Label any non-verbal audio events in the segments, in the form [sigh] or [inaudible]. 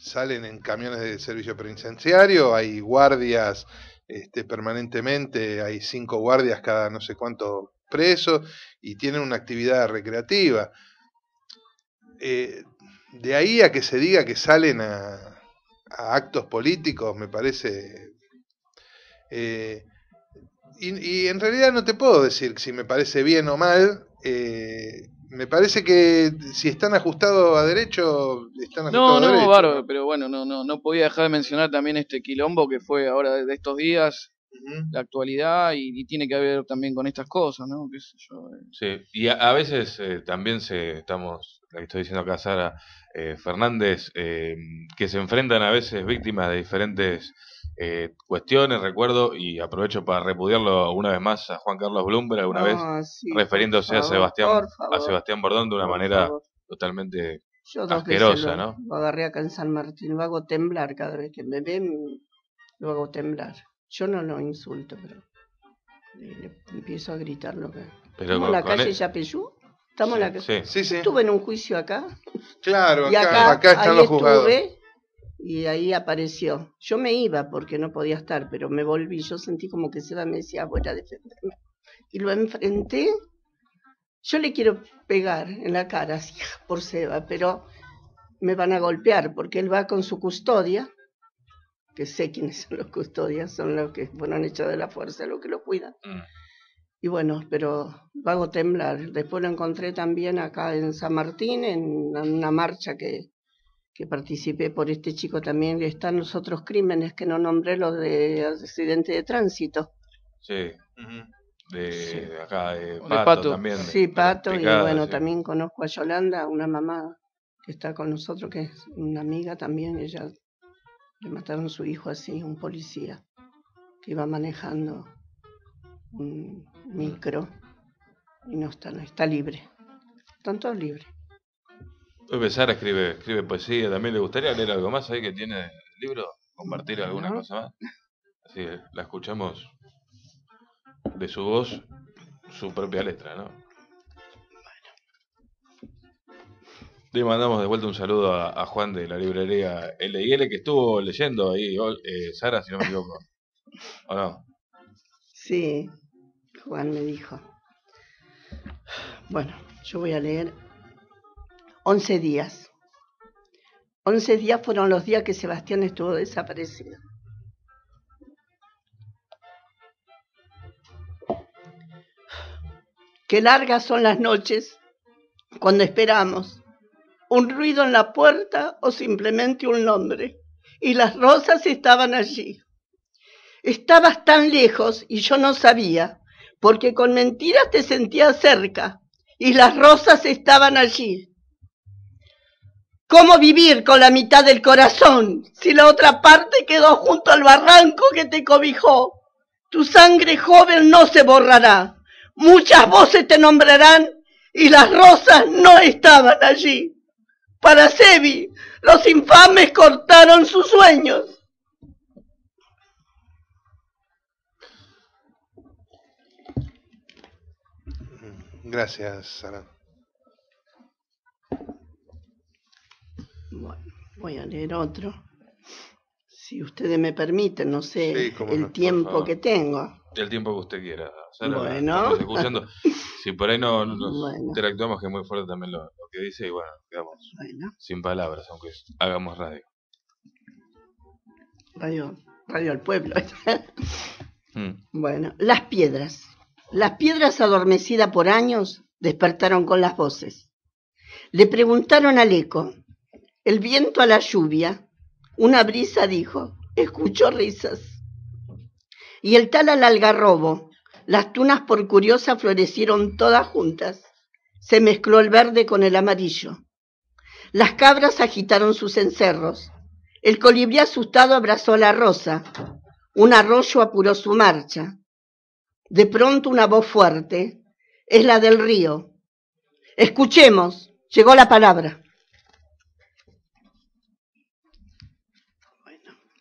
salen en camiones de servicio penitenciario, hay guardias este, permanentemente, hay cinco guardias cada no sé cuánto preso, y tienen una actividad recreativa. Eh, de ahí a que se diga que salen a, actos políticos, me parece... Eh, y, en realidad no te puedo decir si me parece bien o mal. Eh, me parece que si están ajustados a derecho, están ajustados no, no, Bárbaro, pero bueno, no, no, no podía dejar de mencionar también este quilombo que fue ahora de estos días, la actualidad, y, tiene que ver también con estas cosas, ¿no? yo? Sí, y a, veces eh, también se, estamos, estoy diciendo acá Sara eh, Fernández, eh, que se enfrentan a veces víctimas de diferentes eh, cuestiones, recuerdo, y aprovecho para repudiarlo una vez más a Juan Carlos Blumberg, alguna vez ah, refiriéndose a Sebastián a Sebastián Bordón de una manera totalmente asquerosa, lo, ¿no? Lo agarré acá en San Martín, lo hago temblar cada vez que me ven, lo hago temblar. Yo no lo insulto, pero empiezo a gritar ¿Estamos en la calle el... ¿Estamos en la calle? Sí, Estuve en un juicio acá. Claro, acá, acá, están los juzgados y ahí apareció. Yo me iba porque no podía estar, pero me volví. Yo sentí como que Seba me decía, voy a defenderme. Y lo enfrenté. Yo le quiero pegar en la cara, así, [laughs] por Seba, pero me van a golpear porque él va con su custodia, que sé quiénes son los custodias, son los que fueron hechos de la fuerza, los que lo cuidan. Mm. Y bueno, pero vago temblar. Después lo encontré también acá en San Martín, en una marcha que, que participé por este chico también, están los otros crímenes que no nombré, los de accidente de tránsito. Sí, de, acá, de Pato, también. Sí, Pato, y bueno, también conozco a Yolanda, una mamá que está con nosotros, que es una amiga también, ella le mataron a su hijo así, un policía, que iba manejando un mm. micro y no está, no está libre. Están todos libres. Sara escribe, escribe poesía, también le gustaría leer algo más ahí que tiene el libro, compartir alguna cosa más. Así la escuchamos de su voz, su propia letra, ¿no? Le mandamos de vuelta un saludo a, Juan de la librería L&L que estuvo leyendo ahí, eh, Sara, si no me equivoco. ¿O Sí, Juan me dijo. Bueno, yo voy a leer 11 días. 11 días fueron los días que Sebastián estuvo desaparecido. Qué largas son las noches cuando esperamos un ruido en la puerta o simplemente un nombre. Y las rosas estaban allí. Estabas tan lejos y yo no sabía, porque con mentiras te sentía cerca y las rosas estaban allí. ¿Cómo vivir con la mitad del corazón si la otra parte quedó junto al barranco que te cobijó? Tu sangre joven no se borrará. Muchas voces te nombrarán y las rosas no estaban allí. Para Sebi, los infames cortaron sus sueños. Gracias, Sara. voy a leer otro. Si ustedes me permiten, no sé el tiempo que tengo. El tiempo que usted quiera. bueno. si por ahí no interactuamos, que es muy fuerte también lo, que dice, y bueno, quedamos sin palabras, aunque hagamos radio. Radio, al pueblo. [laughs] Hmm. Bueno, las piedras. Las piedras adormecidas por años despertaron con las voces. Le preguntaron al eco, el viento a la lluvia. Una brisa dijo, escucho risas. Y el tal al algarrobo, las tunas por curiosa florecieron todas juntas. Se mezcló el verde con el amarillo. Las cabras agitaron sus encerros. El colibrí asustado abrazó la rosa. Un arroyo apuró su marcha. De pronto una voz fuerte. Es la del río. Escuchemos. Llegó la palabra.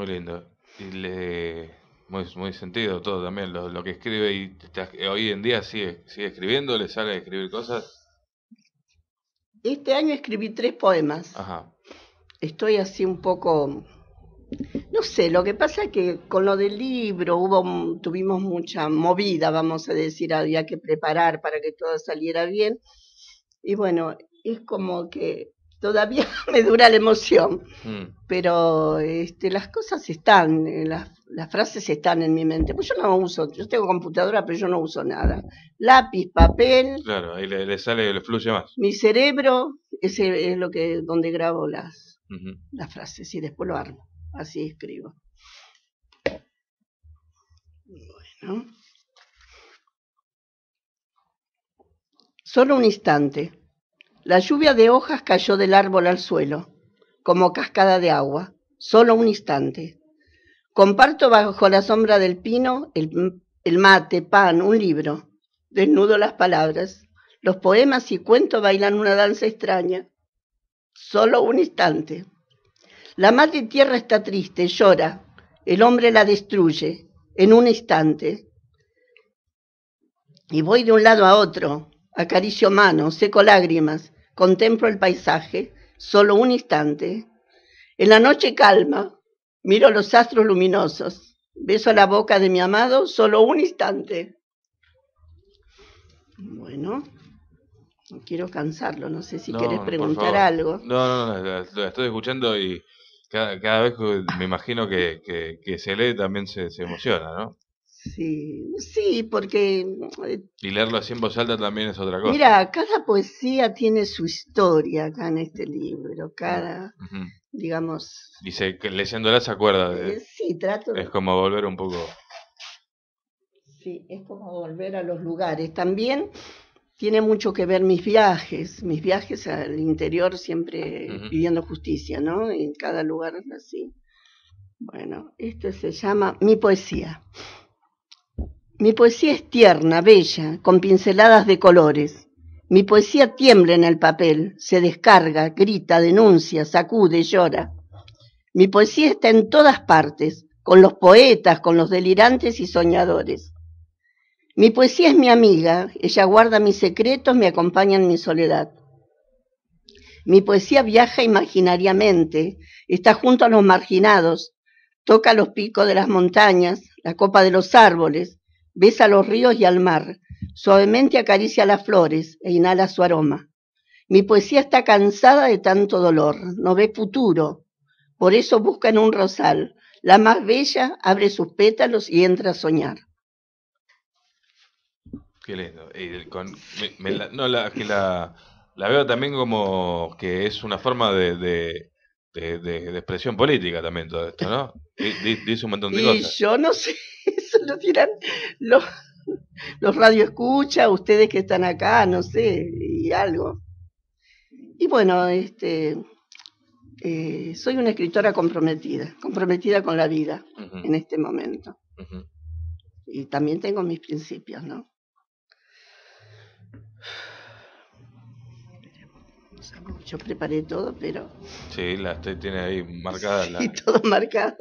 Muy lindo. Y le, muy, sentido todo también, lo, que escribe y eh, hoy en día sigue, sigue escribiendo, le sale a escribir cosas. Este año escribí tres poemas. Estoy así un poco no sé, lo que pasa es que con lo del libro hubo, tuvimos mucha movida, vamos a decir, había que preparar para que todo saliera bien. Y bueno, es como que todavía [laughs] me dura la emoción. Mm. Pero este, las cosas están, eh, las, frases están en mi mente. Pues yo no uso, yo tengo computadora, pero yo no uso nada. Lápiz, papel. Claro, ahí le, sale, le fluye más. Mi cerebro, ese es lo que, donde grabo las, las frases y después lo armo. Así escribo. Bueno. Solo un instante. La lluvia de hojas cayó del árbol al suelo, como cascada de agua, solo un instante. Comparto bajo la sombra del pino el, mate, pan, un libro. Desnudo las palabras. Los poemas y cuentos bailan una danza extraña. Solo un instante. La madre tierra está triste, llora. El hombre la destruye en un instante. Y voy de un lado a otro, acaricio manos, seco lágrimas, contemplo el paisaje, solo un instante. En la noche calma, miro los astros luminosos, beso la boca de mi amado, solo un instante. Bueno, no quiero cansarlo, no sé si quieres preguntar algo. No, no, no, lo estoy escuchando y cada, cada vez me imagino que, se lee también se emociona, ¿no? Sí, sí, porque... Eh, y leerlo así en voz alta también es otra cosa. Mira, cada poesía tiene su historia acá en este libro, ah, cada, digamos... Dice que leyéndola se acuerda. De, eh, sí, trato... de... Es como volver un poco... Sí, es como volver a los lugares. También tiene mucho que ver mis viajes, mis viajes al interior siempre pidiendo justicia, ¿no? En cada lugar es así. Bueno, esto se llama Mi Poesía. Mi poesía es tierna, bella, con pinceladas de colores. Mi poesía tiembla en el papel, se descarga, grita, denuncia, sacude, llora. Mi poesía está en todas partes, con los poetas, con los delirantes y soñadores. Mi poesía es mi amiga, ella guarda mis secretos, me acompaña en mi soledad. Mi poesía viaja imaginariamente, está junto a los marginados, toca los picos de las montañas, la copa de los árboles, besa los ríos y al mar, suavemente acaricia las flores e inhala su aroma. Mi poesía está cansada de tanto dolor, no ve futuro, por eso busca en un rosal. La más bella abre sus pétalos y entra a soñar. Qué lindo. la, veo también como que es una forma de, de, expresión política también todo esto, ¿no? dice un montón de y Yo no sé lo los, radio escucha, ustedes que están acá, no sé, y algo. Y bueno, este, eh, soy una escritora comprometida, comprometida con la vida en este momento. Y también tengo mis principios, ¿no? Yo preparé todo, pero... Sí, la, estoy tiene ahí marcada. [laughs] Sí, todo marcado.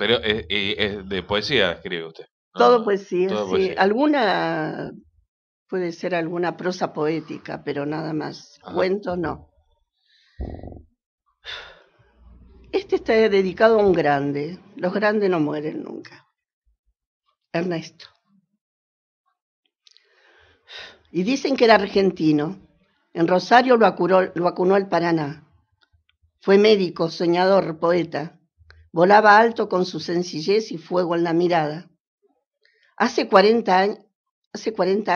Pero es, eh, eh, de poesía escribe usted. Todo poesía, sí. Alguna, puede ser alguna prosa poética, pero nada más. Cuento no. Este está dedicado a un grande. Los grandes no mueren nunca. Ernesto. Y dicen que era argentino. En Rosario lo, vacunó el Paraná. Fue médico, soñador, poeta. Volaba alto con su sencillez y fuego en la mirada. Hace 40,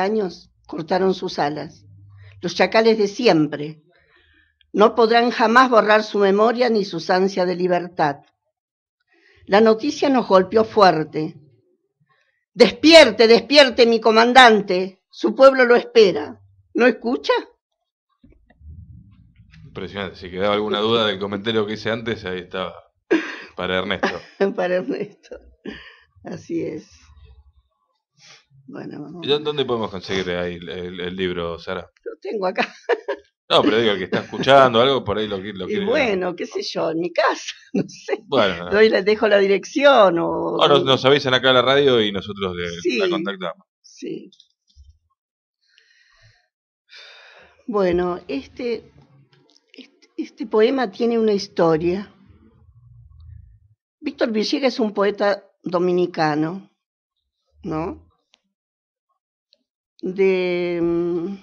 años cortaron sus alas. Los chacales de siempre. No podrán jamás borrar su memoria ni su ansia de libertad. La noticia nos golpeó fuerte. Despierte, despierte, mi comandante. Su pueblo lo espera. ¿No escucha? Impresionante. Si quedaba alguna duda del comentario que hice antes, ahí estaba. Para Ernesto. [laughs] para Ernesto. Así es. Bueno, vamos. ¿Dónde podemos conseguir ahí el, libro, Sara? Lo tengo acá. No, pero digo, el que está escuchando algo, por ahí lo, lo Y bueno, qué sé yo, en mi casa, [laughs] no sé. Bueno. Hoy les dejo la dirección o... Ah, o nos, avisan acá a la radio y nosotros la contactamos. Sí. Bueno, este, este, este poema tiene una historia. Víctor Villega es un poeta dominicano, ¿no? De. Mm,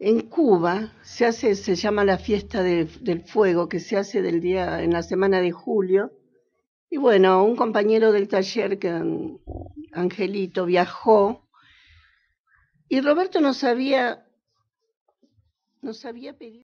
en, Cuba se hace, se llama la fiesta del fuego, que se hace del día, en la semana de julio. Y bueno, un compañero del taller, que, mm, Angelito, viajó y Roberto no sabía nos había pedido.